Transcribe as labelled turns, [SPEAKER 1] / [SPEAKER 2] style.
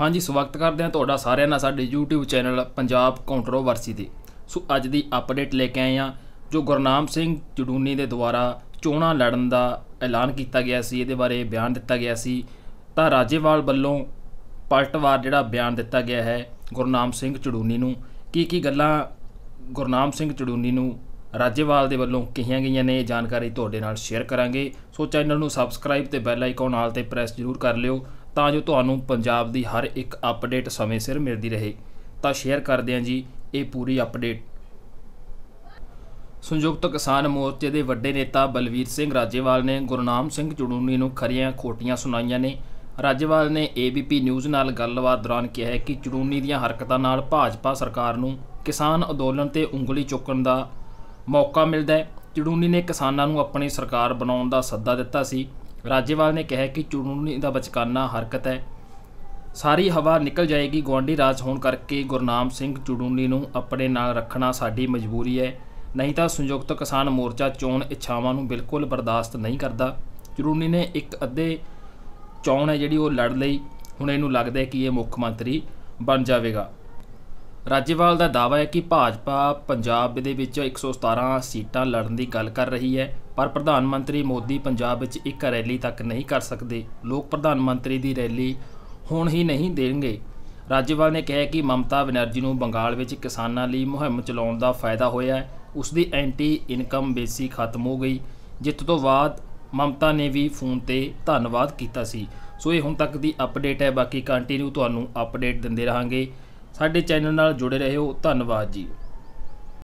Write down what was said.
[SPEAKER 1] ਹਾਂਜੀ ਸਵਾਗਤ ਕਰਦੇ ਹਾਂ ਤੁਹਾਡਾ ਸਾਰਿਆਂ ਦਾ ਸਾਡੇ YouTube ਚੈਨਲ ਪੰਜਾਬ ਕੌਂਟਰੋਵਰਸੀ ਤੇ ਸੋ ਅੱਜ ਦੀ ਅਪਡੇਟ ਲੈ ਕੇ ਆਏ ਆ ਜੋ ਗੁਰਨਾਮ ਸਿੰਘ ਜਡੂਨੀ ਦੇ ਦੁਆਰਾ ਚੋਣਾਂ ਲੜਨ ਦਾ ਐਲਾਨ ਕੀਤਾ ਗਿਆ ਸੀ ਇਹਦੇ ਬਾਰੇ ਬਿਆਨ ਦਿੱਤਾ ਗਿਆ ਸੀ ਤਾਂ ਰਾਜੇਵਾਲ ਵੱਲੋਂ ਪਲਟਵਾਰ ਜਿਹੜਾ ਬਿਆਨ ਦਿੱਤਾ ਗਿਆ ਹੈ ਗੁਰਨਾਮ ਸਿੰਘ ਚੜੂਨੀ ਨੂੰ ਕੀ ਕੀ ਗੱਲਾਂ ਗੁਰਨਾਮ ਸਿੰਘ ਚੜੂਨੀ ਨੂੰ ਰਾਜੇਵਾਲ ਦੇ ਵੱਲੋਂ ਕਹੀਆਂ ਗਈਆਂ ਨੇ ਇਹ ਜਾਣਕਾਰੀ ਤੁਹਾਡੇ ਨਾਲ ਸ਼ੇਅਰ ਕਰਾਂਗੇ ਸੋ ਚੈਨਲ ਨੂੰ ਸਬਸਕ੍ਰਾਈਬ ਤੇ ਬੈਲ ਆਈਕਨ ਨਾਲ ਤੇ ਪ੍ਰੈਸ ਜ਼ਰੂਰ ਕਰ ਲਿਓ ਤਾਂ ਜੋ ਤੁਹਾਨੂੰ ਪੰਜਾਬ ਦੀ ਹਰ ਇੱਕ ਅਪਡੇਟ ਸਮੇਂ ਸਿਰ ਮਿਲਦੀ ਰਹੇ ਤਾਂ ਸ਼ੇਅਰ ਕਰਦੇ ਹਾਂ ਜੀ ਇਹ ਪੂਰੀ ਅਪਡੇਟ ਸੰਯੁਕਤ ਕਿਸਾਨ ਮੋਰਚੇ ਦੇ ਵੱਡੇ ਨੇਤਾ ਬਲਵੀਰ ਸਿੰਘ ਰਾਜੇਵਾਲ ਨੇ ਗੁਰਨਾਮ ਸਿੰਘ ਚੜੂਨੀ ਨੂੰ ਖਰੀਆਂ ਖੋਟੀਆਂ ਸੁਣਾਈਆਂ ਨੇ ਰਾਜੇਵਾਲ ਨੇ ਏਬੀਪੀ ਨਿਊਜ਼ ਨਾਲ ਗੱਲਬਾਤ ਦੌਰਾਨ ਕਿਹਾ ਹੈ ਕਿ ਚੜੂਨੀ ਦੀਆਂ ਹਰਕਤਾਂ ਨਾਲ ਭਾਜਪਾ ਸਰਕਾਰ ਨੂੰ ਕਿਸਾਨ ਅੰਦੋਲਨ ਤੇ ਉਂਗਲੀ ਚੁੱਕਣ ਦਾ ਮੌਕਾ ਮਿਲਦਾ ਹੈ ਚੜੂਨੀ ਨੇ ਕਿਸਾਨਾਂ ਨੂੰ ਆਪਣੀ ਸਰਕਾਰ ਬਣਾਉਣ ਦਾ ਸੱਦਾ ਦਿੱਤਾ ਸੀ ਰਾਜੇਵਾਲ ਨੇ ਕਿਹਾ ਕਿ ਚੁਣੂਨੀ ਦਾ ਬਚਕਾਨਾ ਹਰਕਤ ਹੈ ਸਾਰੀ ਹਵਾ ਨਿਕਲ ਜਾਏਗੀ ਗਵਾਂਡੀ ਰਾਜ ਹੋਣ ਕਰਕੇ ਗੁਰਨਾਮ ਸਿੰਘ ਚੁਣੂਨੀ ਨੂੰ ਆਪਣੇ ਨਾਲ ਰੱਖਣਾ ਸਾਡੀ ਮਜਬੂਰੀ ਹੈ ਨਹੀਂ ਤਾਂ ਸੰਯੁਕਤ ਕਿਸਾਨ ਮੋਰਚਾ ਚੋਣ ਇੱਛਾਵਾਂ ਨੂੰ ਬਿਲਕੁਲ ਬਰਦਾਸ਼ਤ ਨਹੀਂ ਕਰਦਾ ਚੁਣੂਨੀ ਨੇ ਇੱਕ ਅੱਧੇ ਚੋਣ ਹੈ ਜਿਹੜੀ ਉਹ ਲੜ ਲਈ ਹੁਣ ਇਹਨੂੰ ਲੱਗਦਾ ਹੈ ਕਿ ਇਹ ਮੁੱਖ ਮੰਤਰੀ ਬਣ ਜਾਵੇਗਾ ਰਾਜੇਵਾਲ ਦਾ ਦਾਅਵਾ ਹੈ ਕਿ ਭਾਜਪਾ ਪੰਜਾਬ ਦੇ ਵਿੱਚ 117 ਸੀਟਾਂ ਲੜਨ ਦੀ ਗੱਲ ਕਰ ਰਹੀ ਹੈ ਪਰ ਪ੍ਰਧਾਨ ਮੰਤਰੀ ਮੋਦੀ ਪੰਜਾਬ ਵਿੱਚ ਇੱਕ ਰੈਲੀ ਤੱਕ ਨਹੀਂ ਕਰ ਸਕਦੇ ਲੋਕ ਪ੍ਰਧਾਨ ਮੰਤਰੀ ਦੀ ਰੈਲੀ ਹੁਣ ਹੀ ਨਹੀਂ ਦੇਣਗੇ ਰਾਜੇਵਾਲ ਨੇ ਕਿਹਾ ਕਿ ਮਮਤਾ ਬਨਰਜੀ ਨੂੰ ਬੰਗਾਲ ਵਿੱਚ ਕਿਸਾਨਾਂ ਲਈ ਮੁਹਿੰਮ ਚਲਾਉਣ ਦਾ ਫਾਇਦਾ ਹੋਇਆ ਉਸ ਦੀ ਐਂਟੀ ਇਨਕਮ ਬੇਸੀ ਖਤਮ ਹੋ ਗਈ ਜਿੱਤ ਤੋਂ ਬਾਅਦ ਮਮਤਾ ਨੇ ਵੀ ਫੋਨ ਤੇ ਧੰਨਵਾਦ ਕੀਤਾ ਸੀ ਸੋ ਇਹ ਹੁਣ ਤੱਕ ਦੀ ਅਪਡੇਟ ਹੈ ਬਾਕੀ ਕੰਟੀਨਿਊ ਤੁਹਾਨੂੰ ਅਪਡੇਟ ਦਿੰਦੇ ਰਹਾਂਗੇ ਸਾਡੇ ਚੈਨਲ ਨਾਲ ਜੁੜੇ ਰਹੋ ਧੰਨਵਾਦ ਜੀ